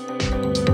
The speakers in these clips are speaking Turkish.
Música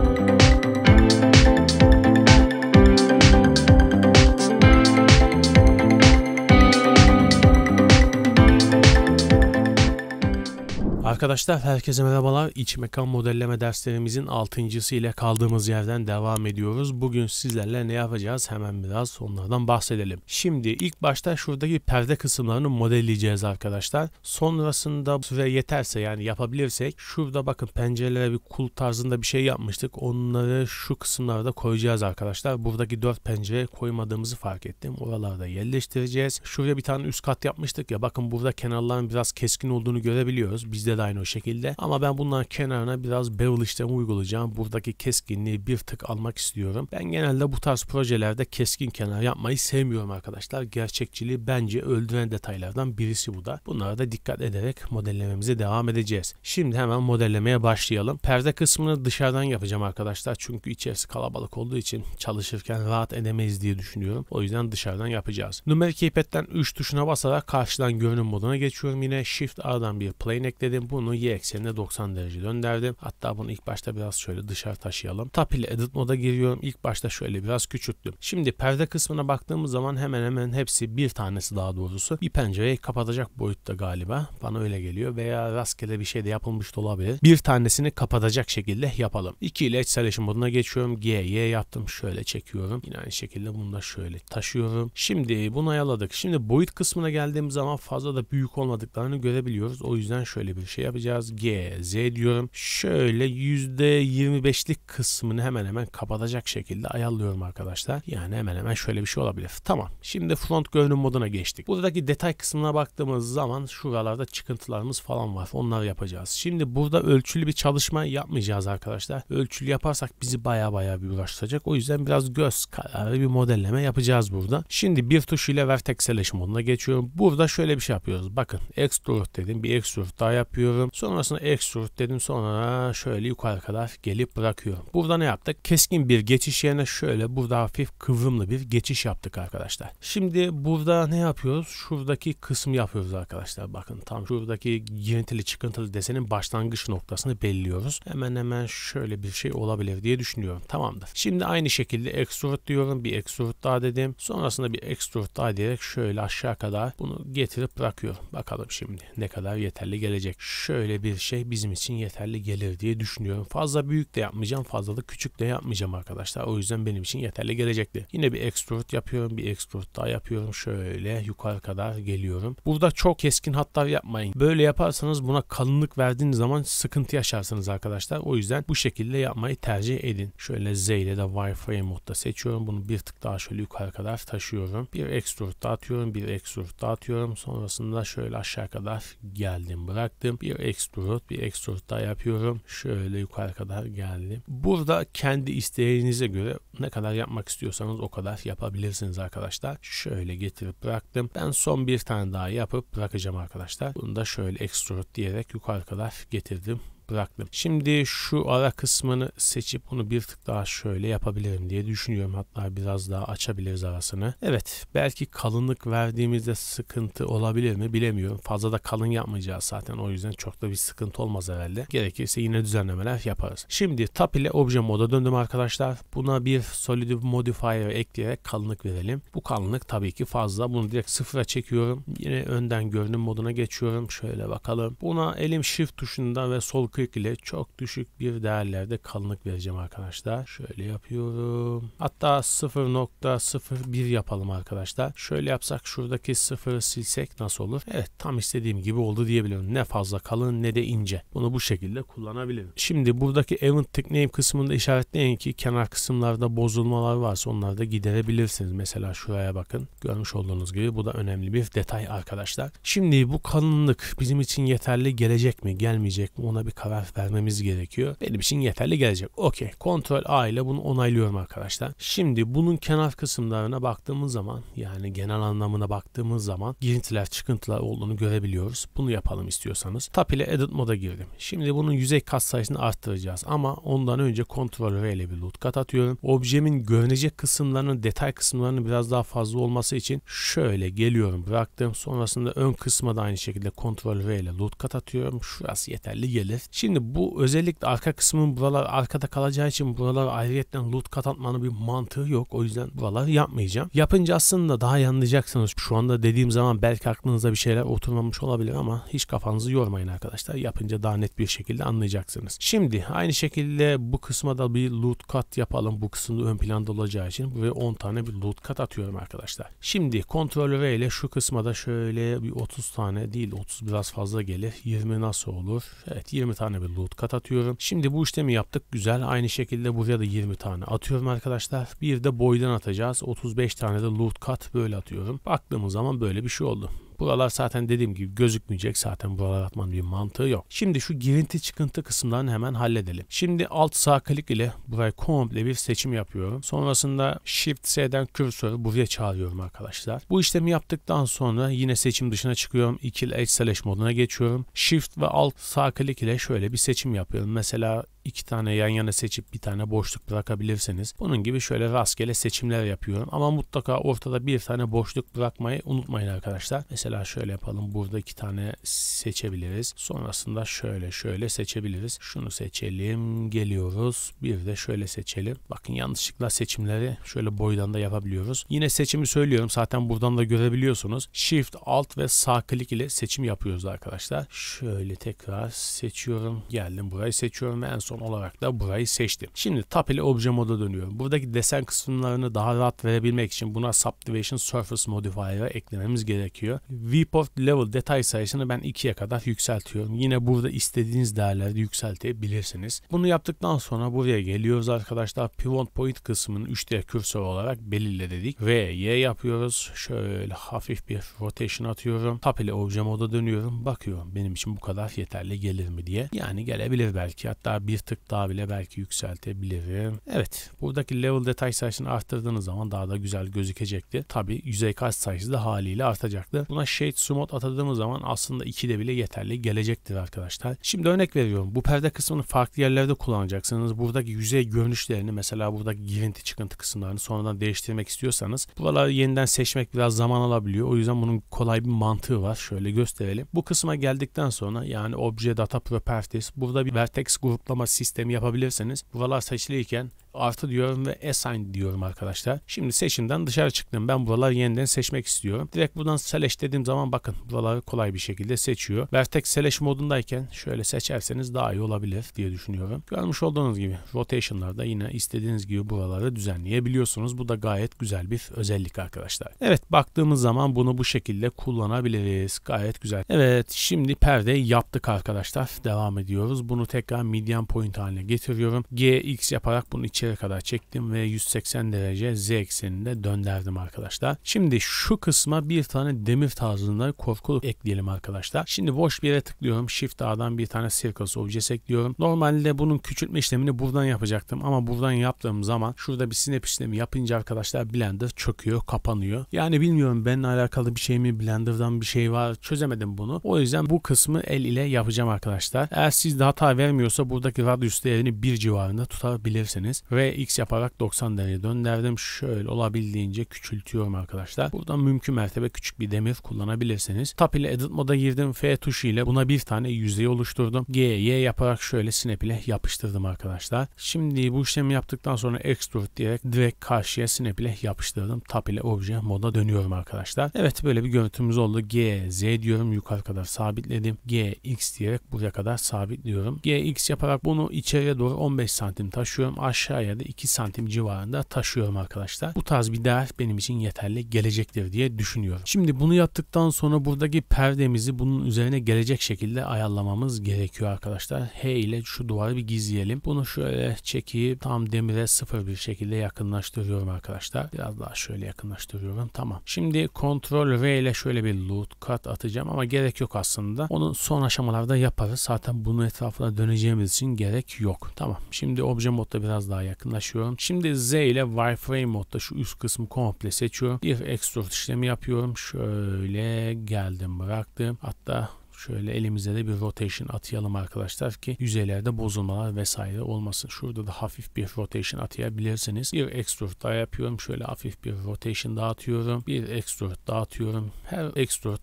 Arkadaşlar herkese merhabalar. İç mekan modelleme derslerimizin 6.sı ile kaldığımız yerden devam ediyoruz. Bugün sizlerle ne yapacağız hemen biraz onlardan bahsedelim. Şimdi ilk başta şuradaki perde kısımlarını modelleyeceğiz arkadaşlar. Sonrasında süre yeterse yani yapabilirsek şurada bakın pencerelere bir kul tarzında bir şey yapmıştık. Onları şu kısımlara da koyacağız arkadaşlar. Buradaki 4 pencere koymadığımızı fark ettim. Oralarda yerleştireceğiz. Şuraya bir tane üst kat yapmıştık ya bakın burada kenarların biraz keskin olduğunu görebiliyoruz. Bizde de aynı o şekilde. Ama ben bunların kenarına biraz bevel işlemi uygulayacağım. Buradaki keskinliği bir tık almak istiyorum. Ben genelde bu tarz projelerde keskin kenar yapmayı sevmiyorum arkadaşlar. Gerçekçiliği bence öldüren detaylardan birisi bu da. Bunlara da dikkat ederek modellememize devam edeceğiz. Şimdi hemen modellemeye başlayalım. Perde kısmını dışarıdan yapacağım arkadaşlar. Çünkü içerisi kalabalık olduğu için çalışırken rahat edemeyiz diye düşünüyorum. O yüzden dışarıdan yapacağız. Numeri keypad'den 3 tuşuna basarak karşıdan görünüm moduna geçiyorum. Yine Shift A'dan bir plane ekledim. Bunu bunu y eksenine 90 derece döndürdüm. Hatta bunu ilk başta biraz şöyle dışarı taşıyalım. Tap ile edit moda giriyorum. İlk başta şöyle biraz küçülttüm. Şimdi perde kısmına baktığımız zaman hemen hemen hepsi bir tanesi daha doğrusu bir pencereyi kapatacak boyutta galiba. Bana öyle geliyor veya rastgele bir şey de yapılmış da olabilir. Bir tanesini kapatacak şekilde yapalım. 2 ile selection moduna geçiyorum. G, Y yaptım. Şöyle çekiyorum. Yine aynı şekilde bunu da şöyle taşıyorum. Şimdi bunu ayaladık. Şimdi boyut kısmına geldiğimiz zaman fazla da büyük olmadıklarını görebiliyoruz. O yüzden şöyle bir şey yapacağız. G, Z diyorum. Şöyle %25'lik kısmını hemen hemen kapatacak şekilde ayarlıyorum arkadaşlar. Yani hemen hemen şöyle bir şey olabilir. Tamam. Şimdi front görünüm moduna geçtik. Buradaki detay kısmına baktığımız zaman şuralarda çıkıntılarımız falan var. Onları yapacağız. Şimdi burada ölçülü bir çalışma yapmayacağız arkadaşlar. Ölçülü yaparsak bizi baya baya bir uğraştıracak. O yüzden biraz göz kararı bir modelleme yapacağız burada. Şimdi bir tuş ile vertex selection moduna geçiyorum. Burada şöyle bir şey yapıyoruz. Bakın extrude dedim. Bir extrude daha yapıyorum yapıyorum. Sonrasında extrude dedim sonra şöyle yukarı kadar gelip bırakıyorum. Burada ne yaptık? Keskin bir geçiş yerine şöyle burada hafif kıvrımlı bir geçiş yaptık arkadaşlar. Şimdi burada ne yapıyoruz? Şuradaki kısım yapıyoruz arkadaşlar. Bakın tam şuradaki girintili çıkıntılı desenin başlangıç noktasını belliyoruz. Hemen hemen şöyle bir şey olabilir diye düşünüyorum. Tamamdır. Şimdi aynı şekilde extrude diyorum. Bir extrude daha dedim. Sonrasında bir extrude daha diyerek şöyle aşağı kadar bunu getirip bırakıyorum. Bakalım şimdi ne kadar yeterli gelecek şöyle bir şey bizim için yeterli gelir diye düşünüyorum. Fazla büyük de yapmayacağım, fazla da küçük de yapmayacağım arkadaşlar. O yüzden benim için yeterli gelecekti. Yine bir extrude yapıyorum, bir extrude daha yapıyorum. Şöyle yukarı kadar geliyorum. Burada çok keskin hatlar yapmayın. Böyle yaparsanız buna kalınlık verdiğiniz zaman sıkıntı yaşarsınız arkadaşlar. O yüzden bu şekilde yapmayı tercih edin. Şöyle Z ile de wireframe modda seçiyorum. Bunu bir tık daha şöyle yukarı kadar taşıyorum. Bir extrude atıyorum, bir extrude atıyorum. Sonrasında şöyle aşağı kadar geldim, bıraktım. Bir bir extrude bir extrude daha yapıyorum. Şöyle yukarı kadar geldim. Burada kendi isteğinize göre ne kadar yapmak istiyorsanız o kadar yapabilirsiniz arkadaşlar. Şöyle getirip bıraktım. Ben son bir tane daha yapıp bırakacağım arkadaşlar. Bunu da şöyle extrude diyerek yukarı kadar getirdim bıraktım. Şimdi şu ara kısmını seçip onu bir tık daha şöyle yapabilirim diye düşünüyorum. Hatta biraz daha açabiliriz arasını. Evet belki kalınlık verdiğimizde sıkıntı olabilir mi bilemiyorum. Fazla da kalın yapmayacağız zaten o yüzden çok da bir sıkıntı olmaz herhalde. Gerekirse yine düzenlemeler yaparız. Şimdi tap ile obje moda döndüm arkadaşlar. Buna bir solid modifier ekleyerek kalınlık verelim. Bu kalınlık tabii ki fazla. Bunu direkt sıfıra çekiyorum. Yine önden görünüm moduna geçiyorum. Şöyle bakalım. Buna elim shift tuşundan ve sol klik 140 ile çok düşük bir değerlerde kalınlık vereceğim arkadaşlar. Şöyle yapıyorum. Hatta 0.01 yapalım arkadaşlar. Şöyle yapsak şuradaki 0'ı silsek nasıl olur? Evet tam istediğim gibi oldu diyebilirim. Ne fazla kalın ne de ince. Bunu bu şekilde kullanabilirim. Şimdi buradaki event nickname kısmında işaretleyin ki kenar kısımlarda bozulmalar varsa onları da giderebilirsiniz. Mesela şuraya bakın. Görmüş olduğunuz gibi bu da önemli bir detay arkadaşlar. Şimdi bu kalınlık bizim için yeterli gelecek mi gelmeyecek mi ona bir karar karar vermemiz gerekiyor. Benim için yeterli gelecek. Okey. Kontrol A ile bunu onaylıyorum arkadaşlar. Şimdi bunun kenar kısımlarına baktığımız zaman yani genel anlamına baktığımız zaman girintiler çıkıntılar olduğunu görebiliyoruz. Bunu yapalım istiyorsanız. Tap ile edit moda girdim. Şimdi bunun yüzey kat sayısını arttıracağız ama ondan önce kontrol V ile bir loot kat atıyorum. Objemin görünecek kısımlarının detay kısımlarının biraz daha fazla olması için şöyle geliyorum bıraktım. Sonrasında ön kısma da aynı şekilde kontrol V ile loot kat atıyorum. Şurası yeterli gelir Şimdi bu özellikle arka kısmın buralar arkada kalacağı için buralar ayrıyetten loot katantmanın bir mantığı yok. O yüzden buralar yapmayacağım. Yapınca aslında daha anlayacaksınız. Şu anda dediğim zaman belki aklınıza bir şeyler oturmamış olabilir ama hiç kafanızı yormayın arkadaşlar. Yapınca daha net bir şekilde anlayacaksınız. Şimdi aynı şekilde bu kısma da bir loot kat yapalım. Bu kısımda ön planda olacağı için ve 10 tane bir loot kat atıyorum arkadaşlar. Şimdi kontrol V ile şu kısma şöyle bir 30 tane değil 30 biraz fazla gelir. 20 nasıl olur? Evet 20 tane bir loot kat atıyorum. Şimdi bu işlemi yaptık. Güzel. Aynı şekilde buraya da 20 tane atıyorum arkadaşlar. Bir de boydan atacağız. 35 tane de loot kat böyle atıyorum. Baktığımız zaman böyle bir şey oldu. Buralar zaten dediğim gibi gözükmeyecek. Zaten buralar atmanın bir mantığı yok. Şimdi şu girinti çıkıntı kısımlarını hemen halledelim. Şimdi alt sağ klik ile buraya komple bir seçim yapıyorum. Sonrasında Shift S'den kürsörü buraya çağırıyorum arkadaşlar. Bu işlemi yaptıktan sonra yine seçim dışına çıkıyorum. İkili Edge Select moduna geçiyorum. Shift ve alt sağ klik ile şöyle bir seçim yapıyorum. Mesela iki tane yan yana seçip bir tane boşluk bırakabilirsiniz. Bunun gibi şöyle rastgele seçimler yapıyorum. Ama mutlaka ortada bir tane boşluk bırakmayı unutmayın arkadaşlar. Mesela şöyle yapalım. Burada iki tane seçebiliriz. Sonrasında şöyle şöyle seçebiliriz. Şunu seçelim. Geliyoruz. Bir de şöyle seçelim. Bakın yanlışlıkla seçimleri şöyle boydan da yapabiliyoruz. Yine seçimi söylüyorum. Zaten buradan da görebiliyorsunuz. Shift, Alt ve sağ klik ile seçim yapıyoruz arkadaşlar. Şöyle tekrar seçiyorum. Geldim burayı seçiyorum en son son olarak da burayı seçtim. Şimdi tapeli obje moda dönüyorum. Buradaki desen kısımlarını daha rahat verebilmek için buna subdivision surface modifier'a eklememiz gerekiyor. Viewport level detay sayısını ben 2'ye kadar yükseltiyorum. Yine burada istediğiniz değerleri yükseltebilirsiniz. Bunu yaptıktan sonra buraya geliyoruz arkadaşlar. Pivot point kısmını 3D kürsör olarak belirle dedik. V, Y yapıyoruz. Şöyle hafif bir rotation atıyorum. Tapeli obje moda dönüyorum. Bakıyorum benim için bu kadar yeterli gelir mi diye. Yani gelebilir belki. Hatta bir tık daha bile belki yükseltebilirim. Evet buradaki level detay sayısını arttırdığınız zaman daha da güzel gözükecekti. Tabi yüzey kas sayısı da haliyle artacaktı. Buna shade smooth atadığımız zaman aslında de bile yeterli gelecektir arkadaşlar. Şimdi örnek veriyorum. Bu perde kısmını farklı yerlerde kullanacaksınız. Buradaki yüzey görünüşlerini mesela buradaki girinti çıkıntı kısımlarını sonradan değiştirmek istiyorsanız buraları yeniden seçmek biraz zaman alabiliyor. O yüzden bunun kolay bir mantığı var. Şöyle gösterelim. Bu kısma geldikten sonra yani obje data properties burada bir vertex gruplama sistemi yapabilirsiniz. Bu valaj seçiliyken artı diyorum ve assign diyorum arkadaşlar. Şimdi seçimden dışarı çıktım. Ben buraları yeniden seçmek istiyorum. Direkt buradan select dediğim zaman bakın buraları kolay bir şekilde seçiyor. Vertex select modundayken şöyle seçerseniz daha iyi olabilir diye düşünüyorum. Görmüş olduğunuz gibi rotation'larda yine istediğiniz gibi buraları düzenleyebiliyorsunuz. Bu da gayet güzel bir özellik arkadaşlar. Evet baktığımız zaman bunu bu şekilde kullanabiliriz. Gayet güzel. Evet şimdi perdeyi yaptık arkadaşlar. Devam ediyoruz. Bunu tekrar median point haline getiriyorum. GX yaparak bunu için içeri kadar çektim ve 180 derece Z ekseninde döndürdüm arkadaşlar. Şimdi şu kısma bir tane demir tarzında korkuluk ekleyelim arkadaşlar. Şimdi boş bir yere tıklıyorum. Shift A'dan bir tane Circles Object ekliyorum. Normalde bunun küçültme işlemini buradan yapacaktım ama buradan yaptığım zaman şurada bir snap işlemi yapınca arkadaşlar Blender çöküyor, kapanıyor. Yani bilmiyorum benimle alakalı bir şey mi Blender'dan bir şey var çözemedim bunu. O yüzden bu kısmı el ile yapacağım arkadaşlar. Eğer siz de hata vermiyorsa buradaki radius değerini bir civarında tutabilirsiniz ve x yaparak 90 derece döndürdüm. Şöyle olabildiğince küçültüyorum arkadaşlar. Buradan mümkün mertebe küçük bir demir kullanabilirsiniz. Tap ile edit moda girdim. F tuşu ile buna bir tane yüzey oluşturdum. G, Y yaparak şöyle snap ile yapıştırdım arkadaşlar. Şimdi bu işlemi yaptıktan sonra extrude diyerek direkt karşıya snap ile yapıştırdım. Tap ile obje moda dönüyorum arkadaşlar. Evet böyle bir görüntümüz oldu. G, Z diyorum yukarı kadar sabitledim. G, X diyerek buraya kadar sabitliyorum. G, X yaparak bunu içeriye doğru 15 santim taşıyorum. Aşağı aşağı ya da 2 santim civarında taşıyorum arkadaşlar. Bu tarz bir değer benim için yeterli gelecektir diye düşünüyorum. Şimdi bunu yaptıktan sonra buradaki perdemizi bunun üzerine gelecek şekilde ayarlamamız gerekiyor arkadaşlar. H ile şu duvarı bir gizleyelim. Bunu şöyle çekip tam demire sıfır bir şekilde yakınlaştırıyorum arkadaşlar. Biraz daha şöyle yakınlaştırıyorum. Tamam. Şimdi Ctrl V ile şöyle bir loot cut atacağım ama gerek yok aslında. Onu son aşamalarda yaparız. Zaten bunun etrafına döneceğimiz için gerek yok. Tamam. Şimdi obje modda biraz daha yakınlaşıyorum. Şimdi Z ile wireframe modda şu üst kısmı komple seçiyorum. Bir extrude işlemi yapıyorum. Şöyle geldim bıraktım. Hatta Şöyle elimize de bir rotation atayalım arkadaşlar ki yüzeylerde bozulmalar vesaire olmasın. Şurada da hafif bir rotation atayabilirsiniz. Bir extrude daha yapıyorum. Şöyle hafif bir rotation dağıtıyorum. Bir extrude dağıtıyorum. Her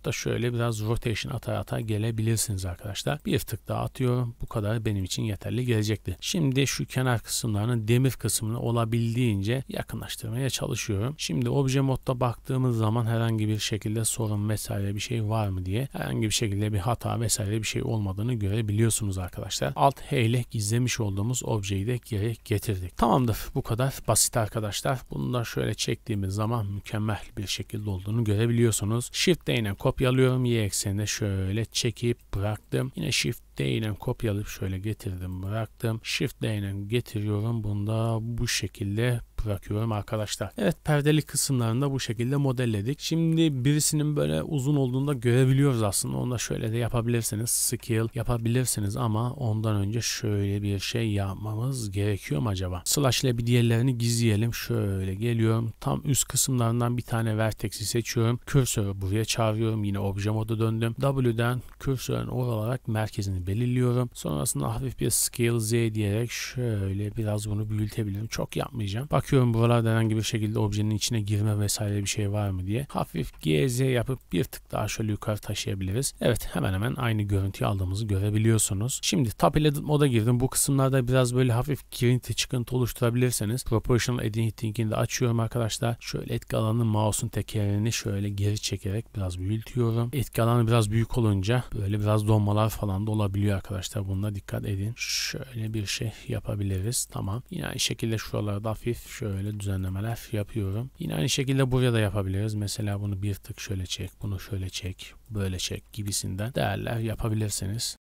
da şöyle biraz rotation ata ata gelebilirsiniz arkadaşlar. Bir tık daha atıyorum. Bu kadar benim için yeterli gelecekti. Şimdi şu kenar kısımlarının demir kısmını olabildiğince yakınlaştırmaya çalışıyorum. Şimdi obje modda baktığımız zaman herhangi bir şekilde sorun vesaire bir şey var mı diye herhangi bir şekilde bir hata vesaire bir şey olmadığını görebiliyorsunuz arkadaşlar. Alt H ile gizlemiş olduğumuz objeyi de geri getirdik. Tamamdır bu kadar basit arkadaşlar. Bunu da şöyle çektiğimiz zaman mükemmel bir şekilde olduğunu görebiliyorsunuz. Shift D ile kopyalıyorum. Y eksenine şöyle çekip bıraktım. Yine Shift D ile kopyalayıp şöyle getirdim bıraktım. Shift D ile getiriyorum. Bunu da bu şekilde bırakıyorum arkadaşlar. Evet perdeli kısımlarını da bu şekilde modelledik. Şimdi birisinin böyle uzun olduğunda görebiliyoruz aslında. Onu da şöyle de yapabilirsiniz. Scale yapabilirsiniz ama ondan önce şöyle bir şey yapmamız gerekiyor mu acaba? Slash ile bir diğerlerini gizleyelim. Şöyle geliyorum. Tam üst kısımlarından bir tane vertex'i seçiyorum. Kürsörü buraya çağırıyorum. Yine obje moda döndüm. W'den kürsörün olarak merkezini belirliyorum. Sonrasında hafif bir scale Z diyerek şöyle biraz bunu büyütebilirim. Çok yapmayacağım. Bakıyorum bakıyorum buralarda herhangi bir şekilde objenin içine girme vesaire bir şey var mı diye. Hafif GZ yapıp bir tık daha şöyle yukarı taşıyabiliriz. Evet hemen hemen aynı görüntüyü aldığımızı görebiliyorsunuz. Şimdi Top Edit moda girdim. Bu kısımlarda biraz böyle hafif girinti çıkıntı oluşturabilirseniz Proportional Editing'i de açıyorum arkadaşlar. Şöyle etki alanı mouse'un tekerini şöyle geri çekerek biraz büyütüyorum. Etki alanı biraz büyük olunca böyle biraz donmalar falan da olabiliyor arkadaşlar. bunda dikkat edin. Şöyle bir şey yapabiliriz. Tamam. Yine aynı şekilde şuralarda hafif şöyle düzenlemeler yapıyorum. Yine aynı şekilde buraya da yapabiliriz. Mesela bunu bir tık şöyle çek, bunu şöyle çek, böyle çek gibisinden değerler yapabilirsiniz.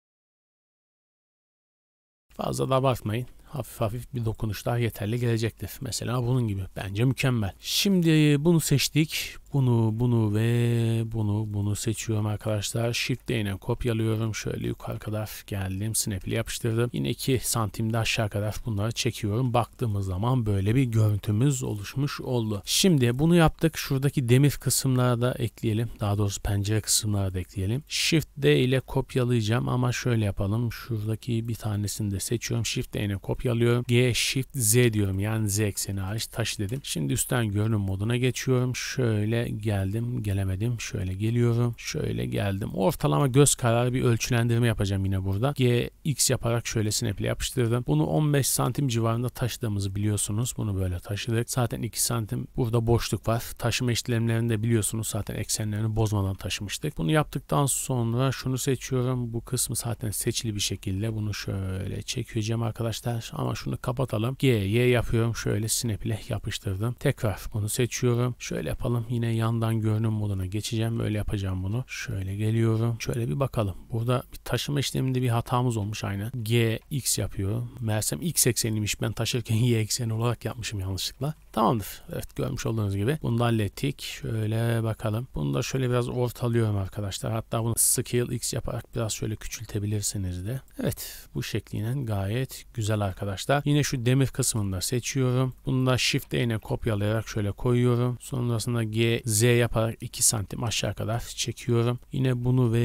Fazla da abartmayın hafif hafif bir dokunuş daha yeterli gelecektir. Mesela bunun gibi. Bence mükemmel. Şimdi bunu seçtik. Bunu, bunu ve bunu, bunu seçiyorum arkadaşlar. Shift değine kopyalıyorum. Şöyle yukarı kadar geldim. Snap'li yapıştırdım. Yine 2 santimde aşağı kadar bunları çekiyorum. Baktığımız zaman böyle bir görüntümüz oluşmuş oldu. Şimdi bunu yaptık. Şuradaki demir kısımlara da ekleyelim. Daha doğrusu pencere kısımlara da ekleyelim. Shift D ile kopyalayacağım ama şöyle yapalım. Şuradaki bir tanesini de seçiyorum. Shift D ile kopyalayacağım kopyalıyorum. G Shift Z diyorum. Yani Z ekseni hariç taşı dedim. Şimdi üstten görünüm moduna geçiyorum. Şöyle geldim. Gelemedim. Şöyle geliyorum. Şöyle geldim. Ortalama göz kararı bir ölçülendirme yapacağım yine burada. G X yaparak şöyle snap'le yapıştırdım. Bunu 15 santim civarında taşıdığımızı biliyorsunuz. Bunu böyle taşıdık. Zaten 2 santim burada boşluk var. Taşıma işlemlerini de biliyorsunuz. Zaten eksenlerini bozmadan taşımıştık. Bunu yaptıktan sonra şunu seçiyorum. Bu kısmı zaten seçili bir şekilde. Bunu şöyle çekeceğim arkadaşlar ama şunu kapatalım. G, Y yapıyorum. Şöyle sineple yapıştırdım. Tekrar bunu seçiyorum. Şöyle yapalım. Yine yandan görünüm moduna geçeceğim. Böyle yapacağım bunu. Şöyle geliyorum. Şöyle bir bakalım. Burada bir taşıma işleminde bir hatamız olmuş aynı. G, X yapıyor. Mersem X ekseniymiş. Ben taşırken Y ekseni olarak yapmışım yanlışlıkla. Tamamdır. Evet görmüş olduğunuz gibi. Bunu da hallettik. Şöyle bakalım. Bunu da şöyle biraz ortalıyorum arkadaşlar. Hatta bunu scale x yaparak biraz şöyle küçültebilirsiniz de. Evet bu şekliyle gayet güzel arkadaşlar. Yine şu demir kısmında seçiyorum. Bunu da shift değine kopyalayarak şöyle koyuyorum. Sonrasında g z yaparak 2 santim aşağı kadar çekiyorum. Yine bunu ve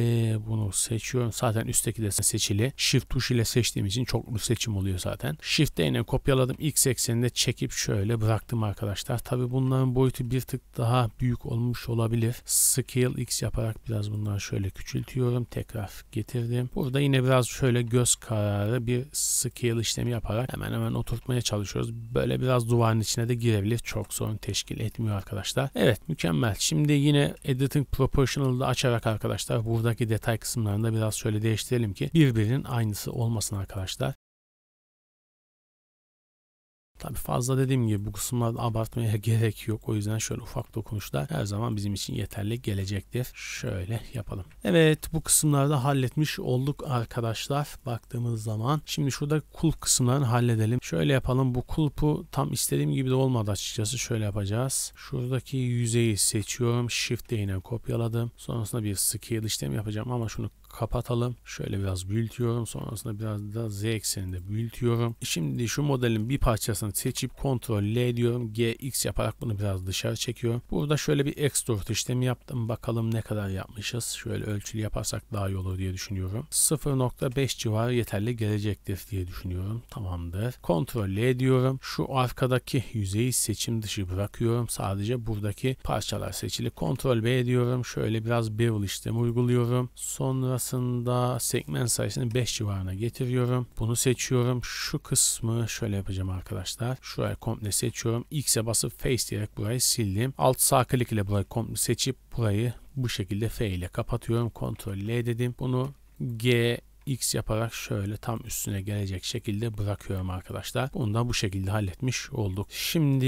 bunu seçiyorum. Zaten üstteki de seçili. Shift tuş ile seçtiğim için çoklu seçim oluyor zaten. Shift değine kopyaladım. X ekseninde çekip şöyle bıraktım yaptım arkadaşlar. Tabi bunların boyutu bir tık daha büyük olmuş olabilir. Scale X yaparak biraz bunları şöyle küçültüyorum. Tekrar getirdim. Burada yine biraz şöyle göz kararı bir scale işlemi yaparak hemen hemen oturtmaya çalışıyoruz. Böyle biraz duvarın içine de girebilir. Çok sorun teşkil etmiyor arkadaşlar. Evet mükemmel. Şimdi yine Editing Proportional'da açarak arkadaşlar buradaki detay kısımlarını da biraz şöyle değiştirelim ki birbirinin aynısı olmasın arkadaşlar. Tabii fazla dediğim gibi bu kısımlarda abartmaya gerek yok. O yüzden şöyle ufak dokunuşlar her zaman bizim için yeterli gelecektir. Şöyle yapalım. Evet bu kısımlarda halletmiş olduk arkadaşlar. Baktığımız zaman şimdi şurada kulp kısımlarını halledelim. Şöyle yapalım. Bu kulpu tam istediğim gibi de olmadı açıkçası. Şöyle yapacağız. Şuradaki yüzeyi seçiyorum. Shift ile kopyaladım. Sonrasında bir scale işlemi yapacağım ama şunu kapatalım. Şöyle biraz büyütüyorum. Sonrasında biraz da z ekseninde büyütüyorum. Şimdi şu modelin bir parçasını seçip Ctrl L diyorum. G X yaparak bunu biraz dışarı çekiyorum. Burada şöyle bir extrude işlemi yaptım. Bakalım ne kadar yapmışız. Şöyle ölçülü yaparsak daha iyi olur diye düşünüyorum. 0.5 civarı yeterli gelecektir diye düşünüyorum. Tamamdır. Ctrl L diyorum. Şu arkadaki yüzeyi seçim dışı bırakıyorum. Sadece buradaki parçalar seçili. Ctrl B diyorum. Şöyle biraz bevel işlemi uyguluyorum. Sonra arasında segment sayısını 5 civarına getiriyorum. Bunu seçiyorum. Şu kısmı şöyle yapacağım arkadaşlar. Şurayı komple seçiyorum. X'e basıp face diyerek burayı sildim. Alt sağ klik ile burayı komple seçip burayı bu şekilde F ile kapatıyorum. Ctrl L dedim. Bunu G x yaparak şöyle tam üstüne gelecek şekilde bırakıyorum arkadaşlar. Bunu da bu şekilde halletmiş olduk. Şimdi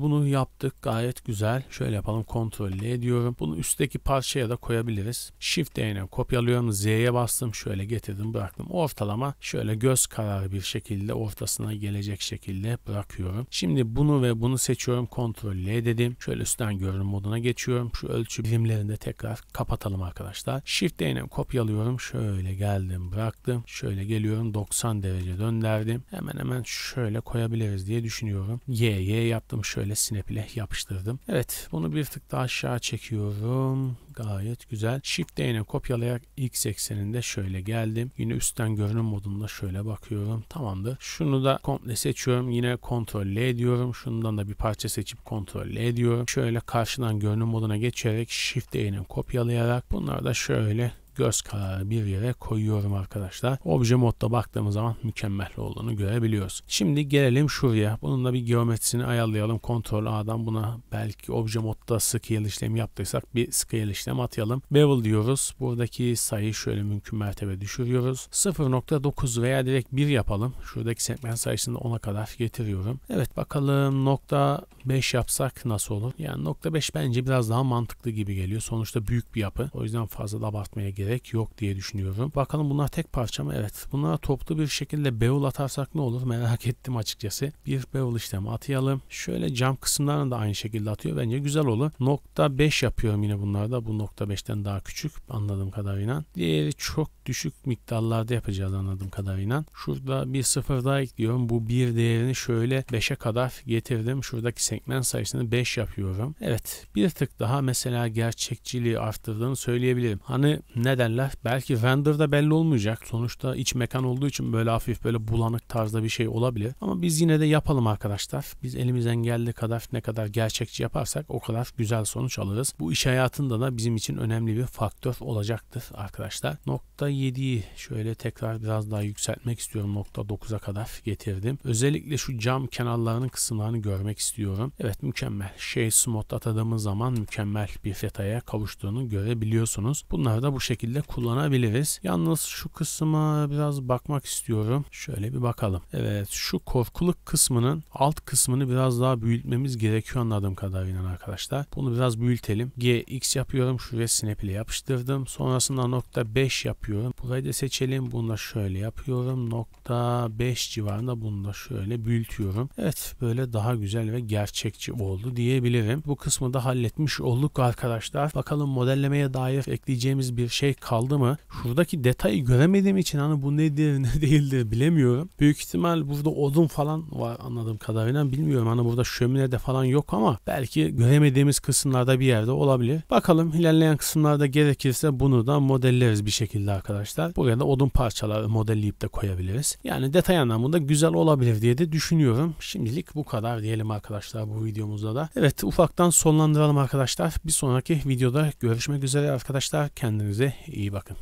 bunu yaptık gayet güzel. Şöyle yapalım kontrol L Bunu üstteki parçaya da koyabiliriz. Shift değneği kopyalıyorum. Z'ye bastım. Şöyle getirdim bıraktım. Ortalama şöyle göz kararı bir şekilde ortasına gelecek şekilde bırakıyorum. Şimdi bunu ve bunu seçiyorum. Kontrol L dedim. Şöyle üstten görün moduna geçiyorum. Şu ölçü birimlerini de tekrar kapatalım arkadaşlar. Shift değneği kopyalıyorum. Şöyle geldim bıraktım bıraktım. Şöyle geliyorum 90 derece döndürdüm. Hemen hemen şöyle koyabiliriz diye düşünüyorum. Y, Y yaptım. Şöyle snap ile yapıştırdım. Evet bunu bir tık daha aşağı çekiyorum. Gayet güzel. Shift değine kopyalayarak X ekseninde şöyle geldim. Yine üstten görünüm modunda şöyle bakıyorum. Tamamdır. Şunu da komple seçiyorum. Yine Ctrl L diyorum. Şundan da bir parça seçip Ctrl L diyorum. Şöyle karşıdan görünüm moduna geçerek Shift değini kopyalayarak bunları da şöyle göz kararı bir yere koyuyorum arkadaşlar. Obje modda baktığımız zaman mükemmel olduğunu görebiliyoruz. Şimdi gelelim şuraya. Bunun da bir geometrisini ayarlayalım. Ctrl A'dan buna belki obje modda scale işlemi yaptıysak bir scale işlem atayalım. Bevel diyoruz. Buradaki sayı şöyle mümkün mertebe düşürüyoruz. 0.9 veya direkt 1 yapalım. Şuradaki segment sayısını 10'a kadar getiriyorum. Evet bakalım nokta 5 yapsak nasıl olur? Yani nokta 5 bence biraz daha mantıklı gibi geliyor. Sonuçta büyük bir yapı. O yüzden fazla da abartmaya gerek gerek yok diye düşünüyorum. Bakalım bunlar tek parça mı? Evet. Bunlara toplu bir şekilde bevel atarsak ne olur merak ettim açıkçası. Bir bevel işlemi atayalım. Şöyle cam kısımlarını da aynı şekilde atıyor. Bence güzel olur. Nokta 5 yapıyorum yine bunlarda. Bu nokta 5'ten daha küçük anladığım kadarıyla. Diğeri çok düşük miktarlarda yapacağız anladığım kadarıyla. Şurada bir sıfır daha ekliyorum. Bu bir değerini şöyle 5'e kadar getirdim. Şuradaki segment sayısını 5 yapıyorum. Evet bir tık daha mesela gerçekçiliği arttırdığını söyleyebilirim. Hani ne ne Belki vendor'da belli olmayacak. Sonuçta iç mekan olduğu için böyle hafif böyle bulanık tarzda bir şey olabilir. Ama biz yine de yapalım arkadaşlar. Biz elimizden geldiği kadar ne kadar gerçekçi yaparsak o kadar güzel sonuç alırız. Bu iş hayatında da bizim için önemli bir faktör olacaktır arkadaşlar. Nokta 7'yi şöyle tekrar biraz daha yükseltmek istiyorum. Nokta 9'a kadar getirdim. Özellikle şu cam kenarlarının kısımlarını görmek istiyorum. Evet mükemmel. Şey smot atadığımız zaman mükemmel bir fetaya kavuştuğunu görebiliyorsunuz. Bunlar da bu şekilde şekilde kullanabiliriz. Yalnız şu kısma biraz bakmak istiyorum. Şöyle bir bakalım. Evet şu korkuluk kısmının alt kısmını biraz daha büyütmemiz gerekiyor anladığım kadarıyla arkadaşlar. Bunu biraz büyütelim. GX yapıyorum. Şuraya snap ile yapıştırdım. Sonrasında nokta 5 yapıyorum. Burayı da seçelim. Bunu da şöyle yapıyorum. Nokta 5 civarında bunu da şöyle büyütüyorum. Evet böyle daha güzel ve gerçekçi oldu diyebilirim. Bu kısmı da halletmiş olduk arkadaşlar. Bakalım modellemeye dair ekleyeceğimiz bir şey şey kaldı mı? Şuradaki detayı göremediğim için hani bu nedir ne değildir bilemiyorum. Büyük ihtimal burada odun falan var anladığım kadarıyla bilmiyorum. Hani burada şömine de falan yok ama belki göremediğimiz kısımlarda bir yerde olabilir. Bakalım ilerleyen kısımlarda gerekirse bunu da modelleriz bir şekilde arkadaşlar. Buraya da odun parçaları modelleyip de koyabiliriz. Yani detay anlamında güzel olabilir diye de düşünüyorum. Şimdilik bu kadar diyelim arkadaşlar bu videomuzda da. Evet ufaktan sonlandıralım arkadaşlar. Bir sonraki videoda görüşmek üzere arkadaşlar. Kendinize İyi bakın.